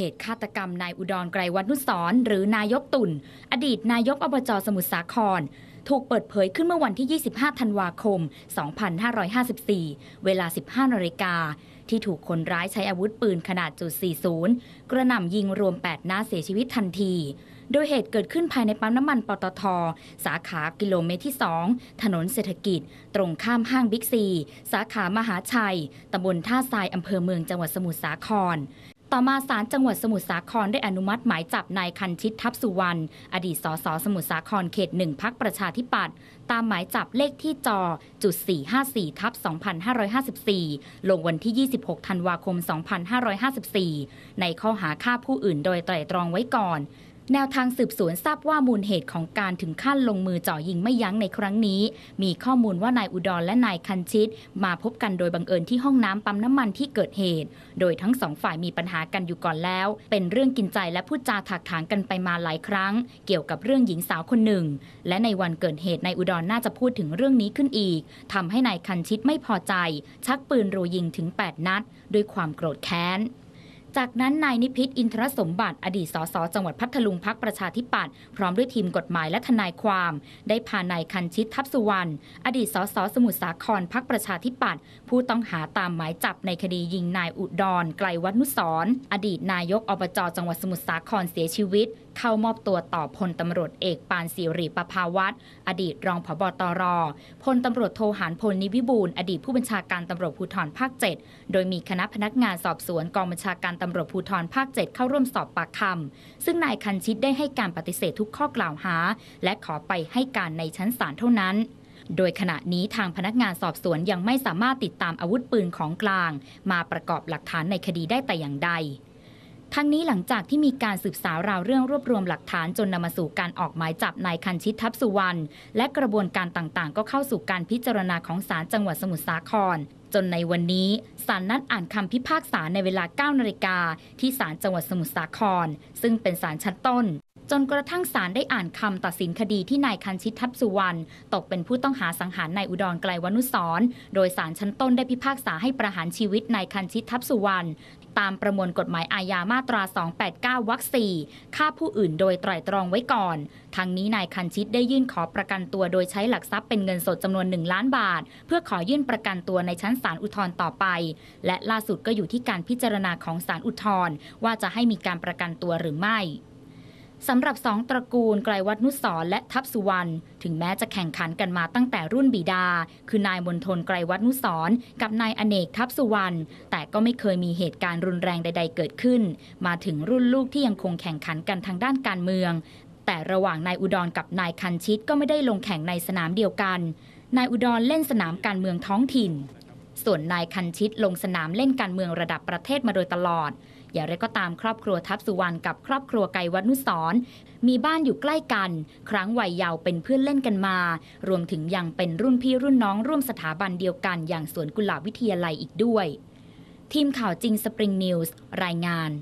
เหตุฆาตกรรมนายอุดรไกรวัฒนุสรหรือนายกตุ่น อดีตนายกอบจสมุทรสาคร ถูกเปิดเผยขึ้นเมื่อวันที่ 25 ธันวาคม 2554 เวลา 15นาฬิกาที่ถูกคนร้ายใช้อาวุธปืนขนาดจุด 40 กระหน่ำยิงรวม 8นาเสียชีวิตทันที โดยเหตุเกิดขึ้นภายในปั๊มน้ำมันปตท สาขากิโลเมตรที่ 2 ถนนเศรษฐกิจ ตรงข้ามห้างบิ๊กซีสาขามหาชัยตำบลท่าทรายอำเภอเมืองจังหวัดสมุทรสาครต่อมาศาลจังหวัดสมุทรสาครได้อนุมัติหมายจับนายคันชิตทับสุวรรณ อดีตสสสมุทรสาครเขตหนึ่งพักประชาธิปัตย์ตามหมายจับเลขที่จอจุด454ทับ2554 ลงวันที่ 26 ธันวาคม 2554 ในข้อหาฆ่าผู้อื่นโดยไตร่ตรองไว้ก่อนแนวทางสืบสวนทราบว่ามูลเหตุของการถึงขั้นลงมือจ่อยิงไม่ยั้งในครั้งนี้ มีข้อมูลว่านายอุดรและนายคันชิตมาพบกันโดยบังเอิญที่ห้องน้ำปั๊มน้ำมันที่เกิดเหตุ โดยทั้งสองฝ่ายมีปัญหากันอยู่ก่อนแล้ว เป็นเรื่องกินใจและพูดจาถากถางกันไปมาหลายครั้ง เกี่ยวกับเรื่องหญิงสาวคนหนึ่ง และในวันเกิดเหตุนายอุดรน่าจะพูดถึงเรื่องนี้ขึ้นอีกทำให้นายคันชิตไม่พอใจ ชักปืนรัวยิงถึง 8 นัด ด้วยความโกรธแค้นจากนั้นนายนิพิษอินทรสมบัติ อดีตสสจังหวัดพัทลุงพักประชาธิปัตย์พร้อมด้วยทีมกฎหมายและทนายความ ได้พานายคันชิตทัพสุวรรณอดีตสสสมุทรสาครพักประชาธิปัตย์ผู้ต้องหาตามหมายจับในคดียิงนายอุดรไกลวัฒนุสรอดีตนายกอบจจังหวัดสมุทรสาครเสียชีวิตเข้ามอบตัวต่อ พลตำรวจเอกปานสิริประภาวัตรอดีตรองผบตรพลตำรวจโทหารพลนิวิบูลอดีตผู้บัญชาการตำรวจภูธรภาค 7 โดยมีคณะพนักงานสอบสวนกองบัญชาการตำรวจภูธรภาค 7 เข้าร่วมสอบปากคำซึ่งนายคันชิตได้ให้การปฏิเสธทุกข้อกล่าวหา และขอไปให้การในชั้นศาลเท่านั้น โดยขณะนี้ทางพนักงานสอบสวนยังไม่สามารถติดตามอาวุธปืนของกลาง มาประกอบหลักฐานในคดีได้แต่อย่างใดทั้งนี้หลังจากที่มีการสืบสาวราวเรื่องรวบรวมหลักฐานจนนำมาสู่การออกหมายจับนายคันชิตทัพสุวรรณและกระบวนการต่างๆ ก็เข้าสู่การพิจารณาของศาลจังหวัดสมุทรสาคร จนในวันนี้ศาลนัดอ่านคำพิพากษาในเวลา9นาฬิกาที่ศาลจังหวัดสมุทรสาคร ซึ่งเป็นศาลชั้นต้นจนกระทั่งศาลได้อ่านคำตัดสินคดีที่นายคันชิตทัพสุวรรณตกเป็นผู้ต้องหาสังหารนายอุดรไกลวนุสร โดยศาลชั้นต้นได้พิพากษาให้ประหารชีวิตนายคันชิตทัพสุวรรณตามประมวลกฎหมายอาญามาตรา 289วรรค4ฆ่าผู้อื่นโดยไตร่ตรองไว้ก่อน ทั้งนี้นายคันชิตได้ยื่นขอประกันตัวโดยใช้หลักทรัพย์เป็นเงินสดจำนวน1ล้านบาท เพื่อขอยื่นประกันตัวในชั้นศาลอุทธรณ์ต่อไป และล่าสุดก็อยู่ที่การพิจารณาของศาลอุทธรณ์ว่าจะให้มีการประกันตัวหรือไม่สำหรับสองตระกูลไกรวัฒนุสรและทัพสุวรรณถึงแม้จะแข่งขันกันมาตั้งแต่รุ่นบิดา คือนายมนทนไกรวัฒนุสรกับนายอเนกทัพสุวรรณแต่ก็ไม่เคยมีเหตุการณ์รุนแรงใด ๆ เกิดขึ้น มาถึงรุ่นลูกที่ยังคงแข่งขันกันทางด้านการเมือง แต่ระหว่างนายอุดรกับนายคันชิตก็ไม่ได้ลงแข่งในสนามเดียวกัน นายอุดรเล่นสนามการเมืองท้องถิ่นส่วนนายคันชิตลงสนามเล่นการเมืองระดับประเทศมาโดยตลอด อย่างไรก็ตามครอบครัวทัพสุวรรณกับครอบครัวไกวันุสร มีบ้านอยู่ใกล้กัน ครั้งวัยเยาว์เป็นเพื่อนเล่นกันมา รวมถึงยังเป็นรุ่นพี่รุ่นน้องร่วมสถาบันเดียวกัน อย่างสวนกุหลาบวิทยาลัยอีกด้วย ทีมข่าวจริงสปริงนิวส์รายงาน